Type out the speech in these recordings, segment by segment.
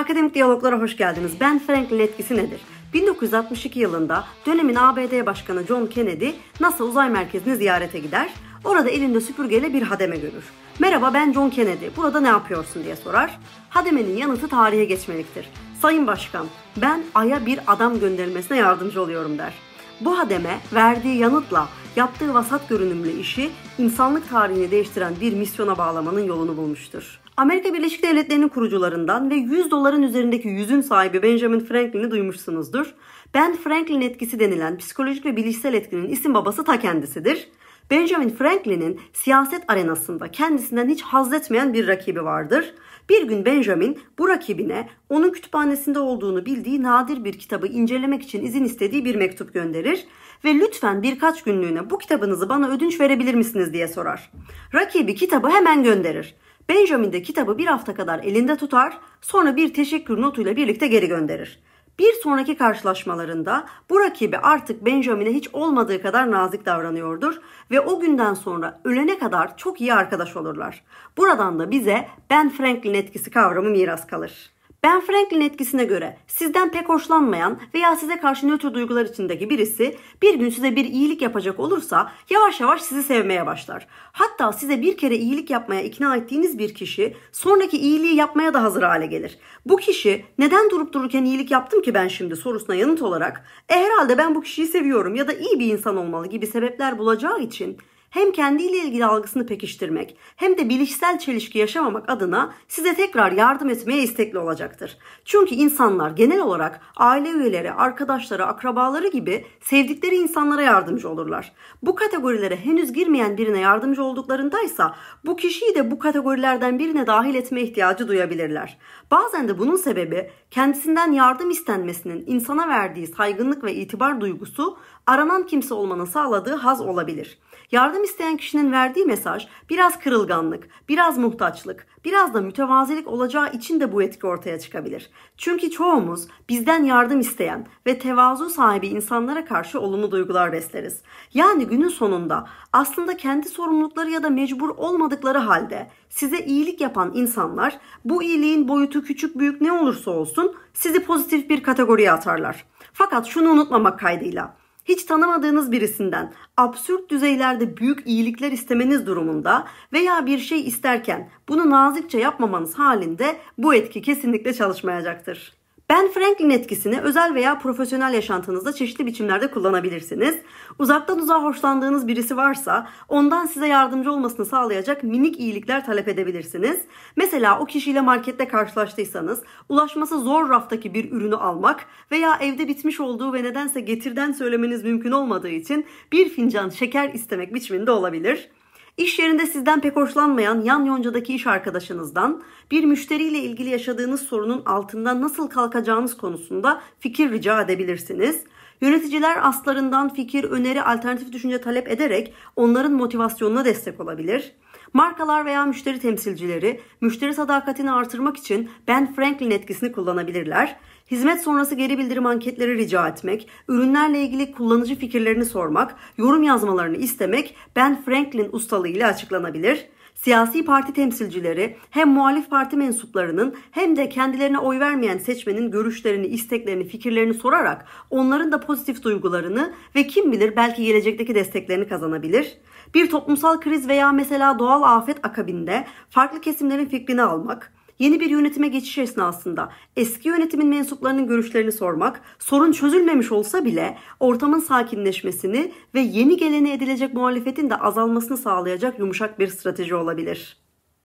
Akademik diyaloglara hoş geldiniz. Ben Franklin etkisi nedir? 1962 yılında dönemin ABD Başkanı John Kennedy NASA Uzay Merkezi'ni ziyarete gider. Orada elinde süpürgeyle bir hademe görür. Merhaba ben John Kennedy, burada ne yapıyorsun diye sorar. Hademenin yanıtı tarihe geçmeliktir. Sayın Başkan, ben Ay'a bir adam gönderilmesine yardımcı oluyorum der. Bu hademe verdiği yanıtla yaptığı vasat görünümlü işi insanlık tarihini değiştiren bir misyona bağlamanın yolunu bulmuştur. Amerika Birleşik Devletleri'nin kurucularından ve 100 doların üzerindeki yüzün sahibi Benjamin Franklin'i duymuşsunuzdur. Ben Franklin etkisi denilen psikolojik ve bilişsel etkinin isim babası ta kendisidir. Benjamin Franklin'in siyaset arenasında kendisinden hiç haz etmeyen bir rakibi vardır. Bir gün Benjamin bu rakibine onun kütüphanesinde olduğunu bildiği nadir bir kitabı incelemek için izin istediği bir mektup gönderir ve lütfen birkaç günlüğüne bu kitabınızı bana ödünç verebilir misiniz diye sorar. Rakibi kitabı hemen gönderir. Benjamin de kitabı bir hafta kadar elinde tutar, sonra bir teşekkür notuyla birlikte geri gönderir. Bir sonraki karşılaşmalarında bu rakibi artık Benjamin'e hiç olmadığı kadar nazik davranıyordur ve o günden sonra ölene kadar çok iyi arkadaş olurlar. Buradan da bize Ben Franklin etkisi kavramı miras kalır. Ben Franklin etkisine göre sizden pek hoşlanmayan veya size karşı nötr duygular içindeki birisi bir gün size bir iyilik yapacak olursa yavaş yavaş sizi sevmeye başlar. Hatta size bir kere iyilik yapmaya ikna ettiğiniz bir kişi sonraki iyiliği yapmaya da hazır hale gelir. Bu kişi neden durup dururken iyilik yaptım ki ben şimdi sorusuna yanıt olarak e herhalde ben bu kişiyi seviyorum ya da iyi bir insan olmalı gibi sebepler bulacağı için hem kendiyle ilgili algısını pekiştirmek hem de bilişsel çelişki yaşamamak adına size tekrar yardım etmeye istekli olacaktır. Çünkü insanlar genel olarak aile üyeleri, arkadaşları, akrabaları gibi sevdikleri insanlara yardımcı olurlar. Bu kategorilere henüz girmeyen birine yardımcı olduklarındaysa bu kişiyi de bu kategorilerden birine dahil etme ihtiyacı duyabilirler. Bazen de bunun sebebi kendisinden yardım istenmesinin insana verdiği saygınlık ve itibar duygusu aranan kimse olmanın sağladığı haz olabilir. Yardım isteyen kişinin verdiği mesaj biraz kırılganlık, biraz muhtaçlık, biraz da mütevazilik olacağı için de bu etki ortaya çıkabilir. Çünkü çoğumuz bizden yardım isteyen ve tevazu sahibi insanlara karşı olumlu duygular besleriz. Yani günün sonunda aslında kendi sorumlulukları ya da mecbur olmadıkları halde size iyilik yapan insanlar bu iyiliğin boyutu küçük büyük ne olursa olsun sizi pozitif bir kategoriye atarlar. Fakat şunu unutmamak kaydıyla hiç tanımadığınız birisinden absürt düzeylerde büyük iyilikler istemeniz durumunda veya bir şey isterken bunu nazikçe yapmamanız halinde bu etki kesinlikle çalışmayacaktır. Ben Franklin etkisini özel veya profesyonel yaşantınızda çeşitli biçimlerde kullanabilirsiniz. Uzaktan uzağa hoşlandığınız birisi varsa ondan size yardımcı olmasını sağlayacak minik iyilikler talep edebilirsiniz. Mesela o kişiyle markette karşılaştıysanız ulaşması zor raftaki bir ürünü almak veya evde bitmiş olduğu ve nedense getirden söylemeniz mümkün olmadığı için bir fincan şeker istemek biçiminde olabilir. İş yerinde sizden pek hoşlanmayan yan yoncadaki iş arkadaşınızdan bir müşteriyle ilgili yaşadığınız sorunun altından nasıl kalkacağınız konusunda fikir rica edebilirsiniz. Yöneticiler aslarından fikir, öneri, alternatif düşünce talep ederek onların motivasyonuna destek olabilir. Markalar veya müşteri temsilcileri müşteri sadakatini artırmak için Ben Franklin etkisini kullanabilirler. Hizmet sonrası geri bildirim anketleri rica etmek, ürünlerle ilgili kullanıcı fikirlerini sormak, yorum yazmalarını istemek Ben Franklin ustalığı ile açıklanabilir. Siyasi parti temsilcileri hem muhalif parti mensuplarının hem de kendilerine oy vermeyen seçmenin görüşlerini, isteklerini, fikirlerini sorarak onların da pozitif duygularını ve kim bilir belki gelecekteki desteklerini kazanabilir. Bir toplumsal kriz veya mesela doğal afet akabinde farklı kesimlerin fikrini almak, yeni bir yönetime geçiş esnasında eski yönetimin mensuplarının görüşlerini sormak, sorun çözülmemiş olsa bile ortamın sakinleşmesini ve yeni gelene edilecek muhalefetin de azalmasını sağlayacak yumuşak bir strateji olabilir.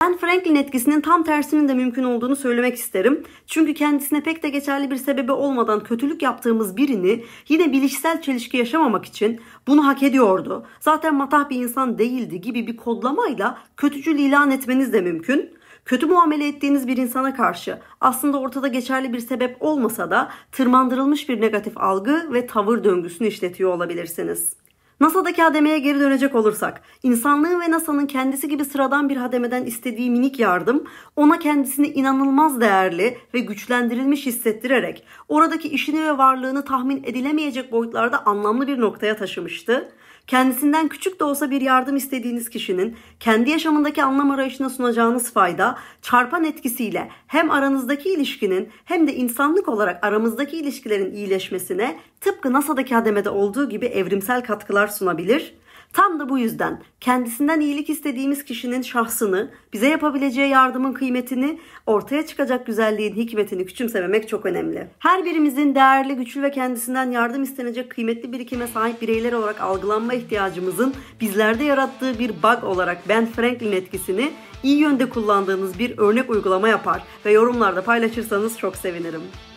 Ben Franklin etkisinin tam tersinin de mümkün olduğunu söylemek isterim. Çünkü kendisine pek de geçerli bir sebebi olmadan kötülük yaptığımız birini yine bilişsel çelişki yaşamamak için bunu hak ediyordu. Zaten matah bir insan değildi gibi bir kodlamayla kötücül ilan etmeniz de mümkün. Kötü muamele ettiğiniz bir insana karşı aslında ortada geçerli bir sebep olmasa da tırmandırılmış bir negatif algı ve tavır döngüsünü işletiyor olabilirsiniz. NASA'daki hademeye geri dönecek olursak, insanlığın ve NASA'nın kendisi gibi sıradan bir hademeden istediği minik yardım, ona kendisini inanılmaz değerli ve güçlendirilmiş hissettirerek oradaki işini ve varlığını tahmin edilemeyecek boyutlarda anlamlı bir noktaya taşımıştı kendisinden küçük de olsa bir yardım istediğiniz kişinin kendi yaşamındaki anlam arayışına sunacağınız fayda çarpan etkisiyle hem aranızdaki ilişkinin hem de insanlık olarak aramızdaki ilişkilerin iyileşmesine tıpkı NASA'daki hademede olduğu gibi evrimsel katkılar sunabilir Tam da bu yüzden kendisinden iyilik istediğimiz kişinin şahsını, bize yapabileceği yardımın kıymetini, ortaya çıkacak güzelliğin hikmetini küçümsememek çok önemli. Her birimizin değerli, güçlü ve kendisinden yardım istenecek kıymetli birikime sahip bireyler olarak algılanma ihtiyacımızın bizlerde yarattığı bir bug olarak Ben Franklin etkisini iyi yönde kullandığınız bir örnek uygulama yapar ve yorumlarda paylaşırsanız çok sevinirim.